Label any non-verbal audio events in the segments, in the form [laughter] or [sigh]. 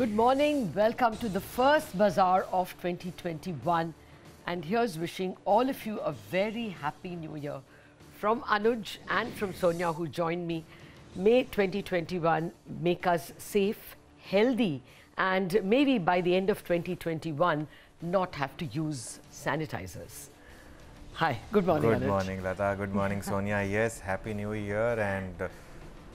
Good morning. Welcome to the first bazaar of 2021. And here's wishing all of you a very happy new year from Anuj and from Sonia who joined me. May 2021 make us safe, healthy, and maybe by the end of 2021 not have to use sanitizers. Hi, good morning. Good Anuj. morning, Lata. Good morning, [laughs] Sonia. Yes, happy new year and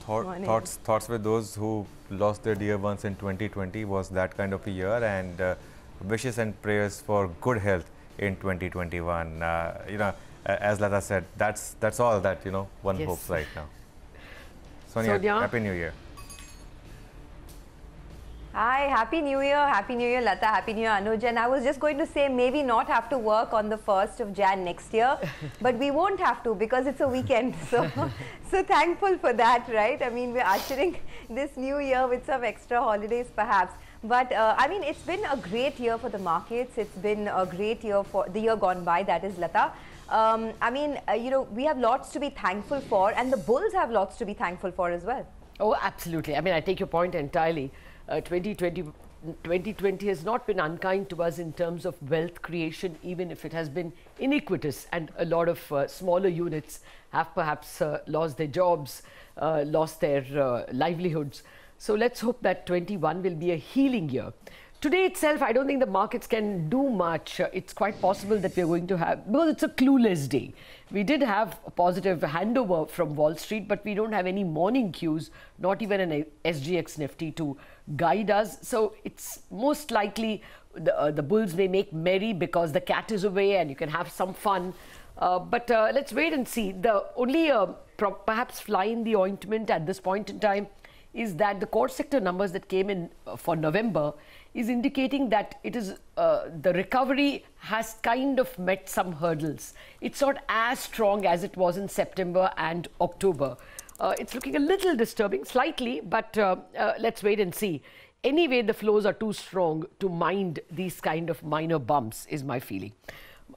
thought, thoughts thoughts with those who lost their dear ones in 2020 was that kind of a year and uh, wishes and prayers for good health in 2021 uh, you know as Lata said that's that's all that you know one yes. hopes right now [laughs] Sonia, Sonia happy new year Hi, Happy New Year. Happy New Year, Lata. Happy New Year, Anuj. And I was just going to say maybe not have to work on the 1st of Jan next year, [laughs] but we won't have to because it's a weekend. [laughs] So, so thankful for that, right? I mean, we're ushering this new year with some extra holidays perhaps. But uh, I mean, it's been a great year for the markets. It's been a great year for the year gone by, that is Lata. Um, I mean, uh, you know, we have lots to be thankful for and the bulls have lots to be thankful for as well. Oh, absolutely. I mean, I take your point entirely. 2020, uh, 2020 has not been unkind to us in terms of wealth creation, even if it has been iniquitous and a lot of uh, smaller units have perhaps uh, lost their jobs, uh, lost their uh, livelihoods. So let's hope that 21 will be a healing year. Today itself, I don't think the markets can do much. It's quite possible that we're going to have, because it's a clueless day we did have a positive handover from Wall Street, but we don't have any morning cues, not even an SGX Nifty to guide us. So it's most likely the, uh, the bulls may make merry because the cat is away and you can have some fun. Uh, but uh, let's wait and see. The only uh, perhaps fly in the ointment at this point in time is that the core sector numbers that came in uh, for November is indicating that it is uh, the recovery has kind of met some hurdles. It's not as strong as it was in September and October. Uh, it's looking a little disturbing, slightly, but uh, uh let's wait and see. Anyway, the flows are too strong to mind these kind of minor bumps, is my feeling.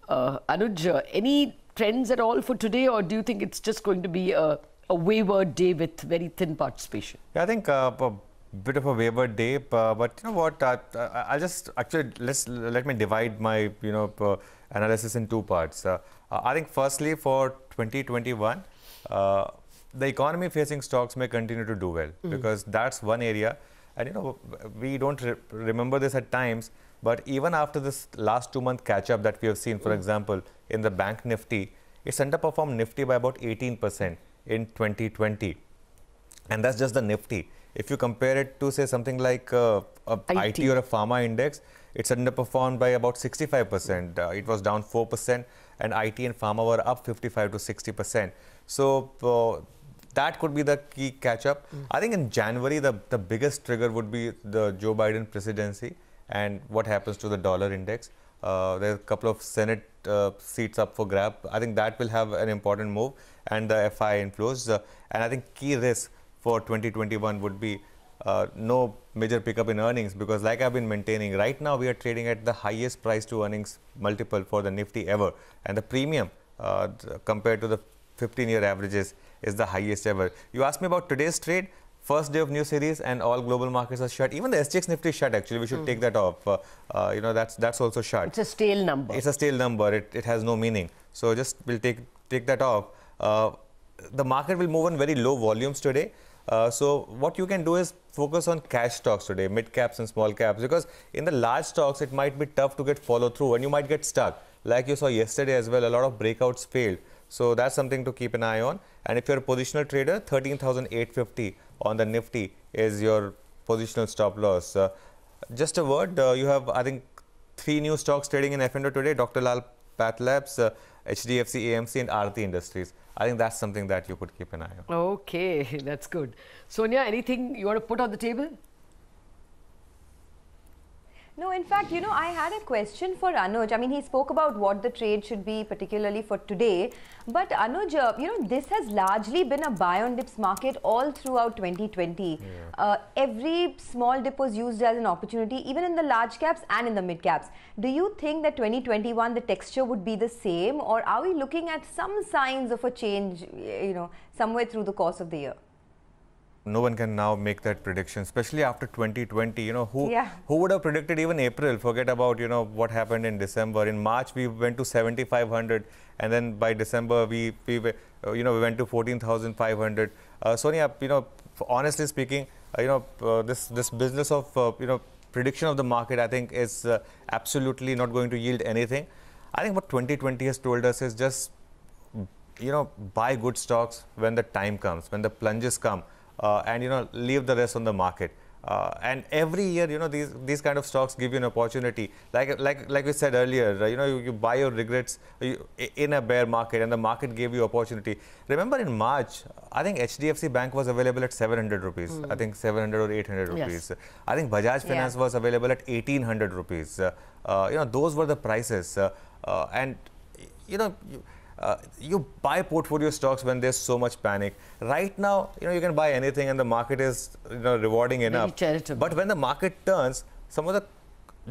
Uh, Anuj, uh, any trends at all for today, or do you think it's just going to be a, a wayward day with very thin participation? Yeah, I think bit of a wayward day, uh, but you know what? I, will just actually let let me divide my you know analysis in two parts. Uh, I think firstly for 2021 uh, the economy facing stocks may continue to do well mm. because that's one area and you know we don't re remember this at times but even after this last two month catch up that we have seen for mm. example in the bank nifty it's underperformed nifty by about 18% in 2020 and that's just the nifty if you compare it to say something like uh, a IT. IT. or a pharma index, it's underperformed by about 65%. Uh, it was down 4%, and IT and pharma were up 55 to 60%. So uh, that could be the key catch-up. Mm I think in January, the, the biggest trigger would be the Joe Biden presidency and what happens to the dollar index. Uh, there are a couple of Senate uh, seats up for grab. I think that will have an important move and the FI inflows. Uh, and I think key risk for 2021 would be uh, no major pickup in earnings because like I've been maintaining, right now we are trading at the highest price to earnings multiple for the Nifty ever. And the premium uh, compared to the 15-year averages is the highest ever. You asked me about today's trade. First day of new series and all global markets are shut. Even the SGX Nifty is shut actually. We should mm. take that off. Uh, uh, you know, that's that's also shut. It's a stale number. It's a stale number. It, it has no meaning. So just we'll take, take that off. Uh, the market will move on very low volumes today. Uh, so what you can do is focus on cash stocks today, mid caps and small caps, because in the large stocks, it might be tough to get follow through and you might get stuck. Like you saw yesterday as well, a lot of breakouts failed. So that's something to keep an eye on. And if you're a positional trader, 13,850 on the Nifty is your positional stop loss. Uh, just a word, uh, you have, I think, three new stocks trading in FNO today, Dr. Lal Pathlabs, uh, HDFC, AMC, and Aarti Industries. I think that's something that you could keep an eye on. Okay, [laughs] that's good. Sonia, anything you want to put on the table? No, in fact, you know, I had a question for Anuj. I mean, he spoke about what the trade should be, particularly for today. But Anuj, uh, you know, this has largely been a buy on dips market all throughout 2020. Yeah. Uh, every small dip was used as an opportunity, even in the large caps and in the mid caps. Do you think that 2021, the texture would be the same or are we looking at some signs of a change, you know, somewhere through the course of the year? no one can now make that prediction, especially after 2020. You know, who yeah. who would have predicted even April? Forget about you know what happened in December. In March we went to 7,500, and then by December we we uh, you know we went to 14,500. Uh, Sonia, you know, honestly speaking, uh, you know uh, this this business of uh, you know prediction of the market, I think, is uh, absolutely not going to yield anything. I think what 2020 has told us is just you know buy good stocks when the time comes, when the plunges come. Uh, and you know leave the rest on the market. Uh, and every year, you know, these these kind of stocks give you an opportunity. Like like like we said earlier, you know, you, you buy your regrets you, in a bear market, and the market gave you opportunity. Remember in March, I think HDFC Bank was available at 700 rupees. Mm. I think 700 or 800 rupees. Yes. I think Bajaj Finance yeah. was available at 1800 rupees. Uh, uh, you know, those were the prices, uh, uh, and you know. You, uh, you buy portfolio stocks when there's so much panic. Right now, you know, you can buy anything and the market is you know, rewarding enough. But when the market turns, some of the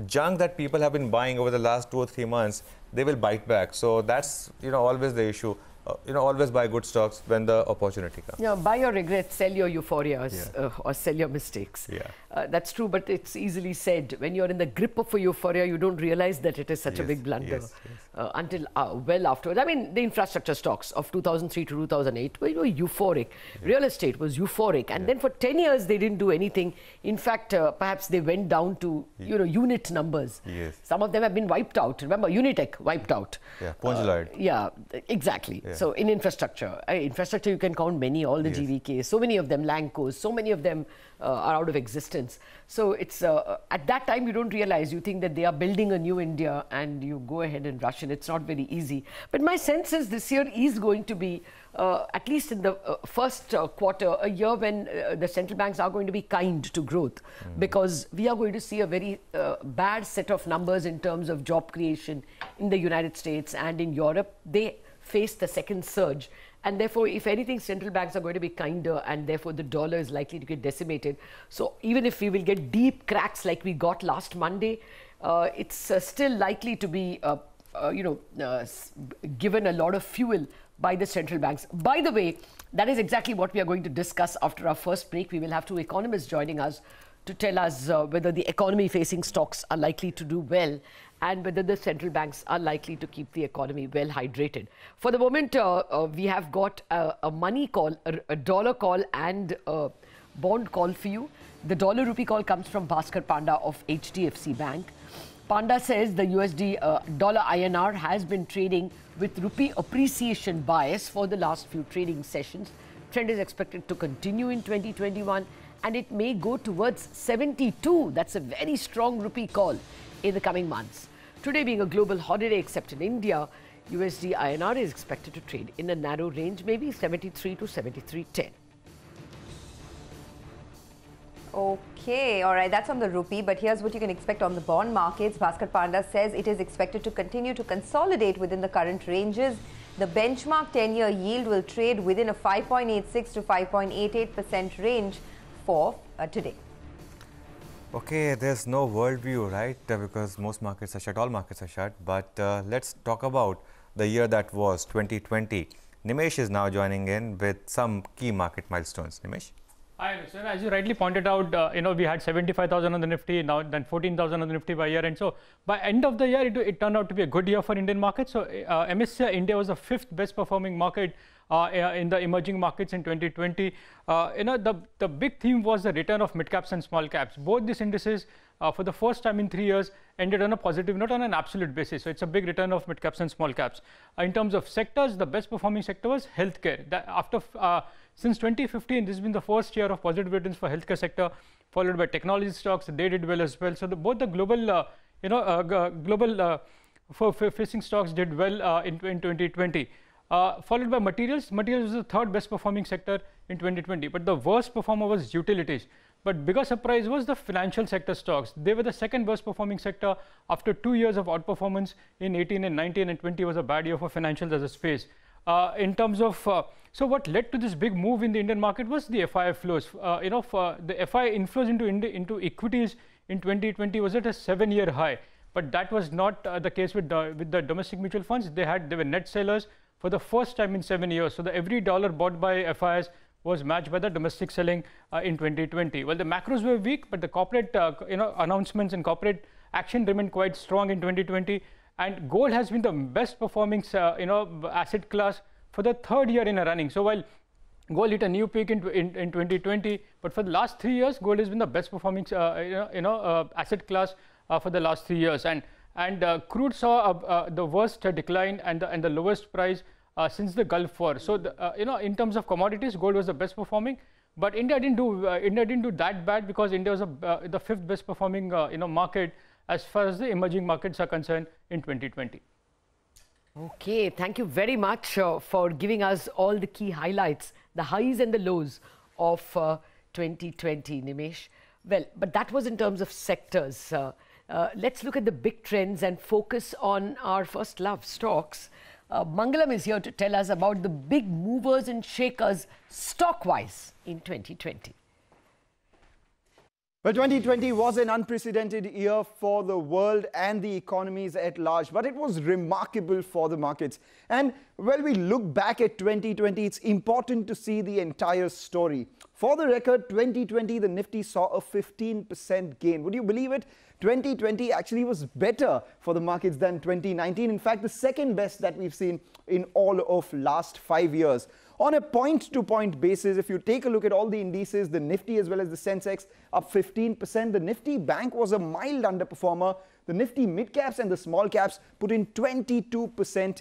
junk that people have been buying over the last two or three months, they will bite back. So that's, you know, always the issue. Uh, you know, always buy good stocks when the opportunity comes. Yeah, buy your regrets, sell your euphoria, yeah. uh, or sell your mistakes. Yeah. Uh, that's true, but it's easily said. When you're in the grip of a euphoria, you don't realize that it is such yes, a big blunder yes, yes. Uh, until uh, well afterwards. I mean, the infrastructure stocks of 2003 to 2008 were, were euphoric. Yeah. Real estate was euphoric. And yeah. then for 10 years, they didn't do anything. In fact, perhaps they went down to, you know, unit numbers. Yes. Some of them have been wiped out. Remember, Unitech wiped out. Yeah, Pongeloid. yeah, exactly. Yeah. So in infrastructure, uh, infrastructure you can count many, all the yes. GVKs, so many of them, Lancos, so many of them uh, are out of existence. So it's uh, at that time you don't realize. You think that they are building a new India, and you go ahead and rush and It's not very easy. But my sense is this year is going to be, uh, at least in the uh, first uh, quarter, a year when the central banks are going to be kind to growth, mm. because we are going to see a very bad set of numbers in terms of job creation in the United States and in Europe. They face the second surge. And therefore, if anything, central banks are going to be kinder, and therefore the dollar is likely to get decimated. So even if we will get deep cracks like we got last Monday, uh, it's uh, still likely to be, uh, uh you know, uh, given a lot of fuel by the central banks. By the way, that is exactly what we are going to discuss after our first break. We will have two economists joining us to tell us uh, whether the economy facing stocks are likely to do well and whether the central banks are likely to keep the economy well hydrated. For the moment, uh, uh, we have got a, uh, a money call, a, a, dollar call, and a uh, bond call for you. The dollar rupee call comes from Bhaskar Panda of HDFC Bank. Panda says the USD uh, dollar INR has been trading with rupee appreciation bias for the last few trading sessions. Trend is expected to continue in 2021 and it may go towards 72. That's a very strong rupee call in the coming months. Today being a global holiday except in India, USD INR is expected to trade in a narrow range, maybe 73 to 73.10. Okay, all right, that's on the rupee, but here's what you can expect on the bond markets. Bhaskar Panda says it is expected to continue to consolidate within the current ranges. The benchmark 10-year yield will trade within a 5.86 to 5.88% range for uh, today? Okay, there's no worldview, right? Uh, because most markets are shut, all markets are shut. But uh, let's talk about the year that was 2020. Nimesh is now joining in with some key market milestones. Nimesh? Hi, so as you rightly pointed out, uh, you know, we had 75,000 on the Nifty, now then 14,000 on the Nifty by year And So by end of the year, it, it turned out to be a good year for Indian markets. So uh, MSCI India was the fifth best performing market uh, uh, in the emerging markets in 2020. Uh, you know, the, the big theme was the return of mid caps and small caps. Both these indices uh, for the first time in three years ended on a positive note on an absolute basis. So it's a big return of mid caps and small caps. Uh, in terms of sectors, the best performing sector was healthcare. That after uh, since 2015, this has been the first year of positive returns for healthcare sector, followed by technology stocks. They did well as well. So the, both the global, you know, global facing stocks did well in, in 2020 uh, followed by materials. Materials was the third best performing sector in 2020, but the worst performer was utilities. But bigger surprise was the financial sector stocks. They were the second worst performing sector after two years of outperformance in 18 and 19 and 20 was a bad year for financials as a space. Uh, in terms of uh, so what led to this big move in the Indian market was the FI flows. Uh, you know, the FI inflows into into equities in 2020 was at a seven-year high, but that was not uh, the case with the, with the domestic mutual funds. They had they were net sellers for the first time in seven years. So the every dollar bought by FIs was matched by the domestic selling uh, in 2020. Well, the macros were weak, but the corporate uh, you know announcements and corporate action remained quite strong in 2020. And gold has been the best performing uh, you know asset class for the third year in a running. So while gold hit a new peak in, in, in 2020, but for the last three years, gold has been the best performing uh, you know, you know uh, asset class uh, for the last three years. And and uh, crude saw uh, uh, the worst decline and the, and the lowest price since the Gulf War. So, the, you know, in terms of commodities, gold was the best performing. But India didn't do India didn't do that bad because India was a, the fifth best performing you know market as far as the emerging markets are concerned in 2020. Okay, thank you very much uh, for giving us all the key highlights, the highs and the lows of uh, 2020, Nimesh. Well, but that was in terms of sectors. Uh, uh, let's look at the big trends and focus on our first love, stocks. Uh, Mangalam is here to tell us about the big movers and shakers stock-wise in 2020. Well, 2020 was an unprecedented year for the world and the economies at large, but it was remarkable for the markets. And when we look back at 2020, it's important to see the entire story. For the record, 2020, the Nifty saw a 15% gain. Would you believe it? 2020 actually was better for the markets than 2019. In fact, the second best that we've seen in all of last five years. On a point-to-point -point basis, if you take a look at all the indices, the Nifty as well as the Sensex up 15%, the Nifty Bank was a mild underperformer. The Nifty mid caps and the small caps put in 22%